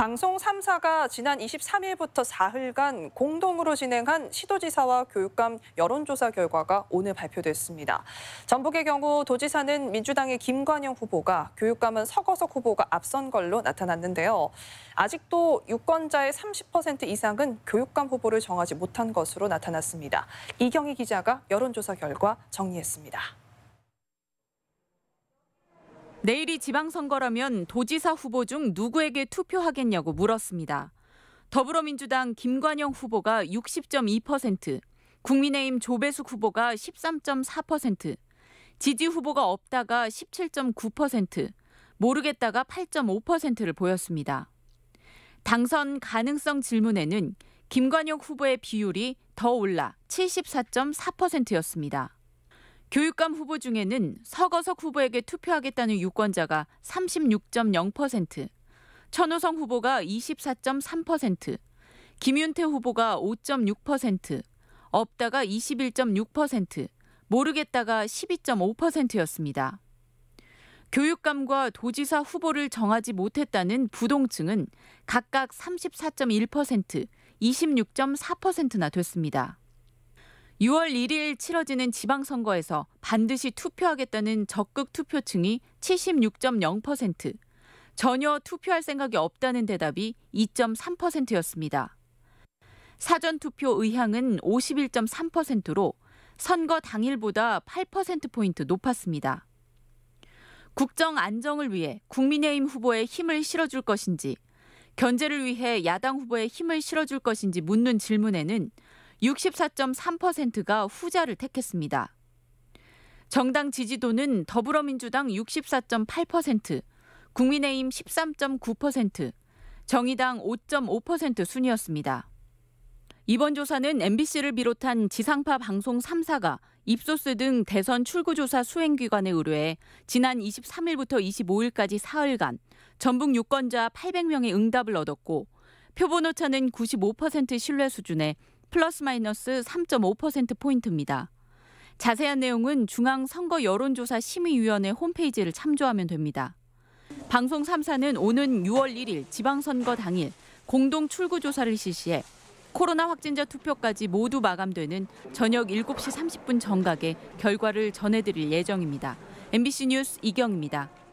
방송 3사가 지난 23일부터 4흘간 공동으로 진행한 시도지사와 교육감 여론조사 결과가 오늘 발표됐습니다. 전북의 경우 도지사는 민주당의 김관영 후보가 교육감은 서거석 후보가 앞선 걸로 나타났는데요. 아직도 유권자의 30% 이상은 교육감 후보를 정하지 못한 것으로 나타났습니다. 이경희 기자가 여론조사 결과 정리했습니다. 내일이 지방선거라면 도지사 후보 중 누구에게 투표하겠냐고 물었습니다. 더불어민주당 김관영 후보가 60.2%, 국민의힘 조배숙 후보가 13.4%, 지지 후보가 없다가 17.9%, 모르겠다가 8.5%를 보였습니다. 당선 가능성 질문에는 김관영 후보의 비율이 더 올라 74.4%였습니다. 교육감 후보 중에는 서거석 후보에게 투표하겠다는 유권자가 36.0%, 천호성 후보가 24.3%, 김윤태 후보가 5.6%, 없다가 21.6%, 모르겠다가 12.5%였습니다. 교육감과 도지사 후보를 정하지 못했다는 부동층은 각각 34.1%, 26.4%나 됐습니다. 6월 1일 치러지는 지방선거에서 반드시 투표하겠다는 적극 투표층이 76.0%, 전혀 투표할 생각이 없다는 대답이 2.3%였습니다. 사전투표 의향은 51.3%로 선거 당일보다 8%포인트 높았습니다. 국정 안정을 위해 국민의힘 후보에 힘을 실어줄 것인지, 견제를 위해 야당 후보에 힘을 실어줄 것인지 묻는 질문에는 64.3%가 후자를 택했습니다. 정당 지지도는 더불어민주당 64.8%, 국민의힘 13.9%, 정의당 5.5% 순이었습니다. 이번 조사는 MBC를 비롯한 지상파 방송 3사가 입소스 등 대선 출구조사 수행기관에 의뢰해 지난 23일부터 25일까지 사흘간 전북 유권자 800명의 응답을 얻었고 표본 오차는 95% 신뢰 수준에 플러스 마이너스 3.5%포인트입니다. 자세한 내용은 중앙선거 여론조사 심의위원회 홈페이지를 참조하면 됩니다. 방송 3사는 오는 6월 1일 지방선거 당일 공동 출구 조사를 실시해 코로나 확진자 투표까지 모두 마감되는 저녁 7시 30분 정각에 결과를 전해드릴 예정입니다. MBC 뉴스 이경입니다.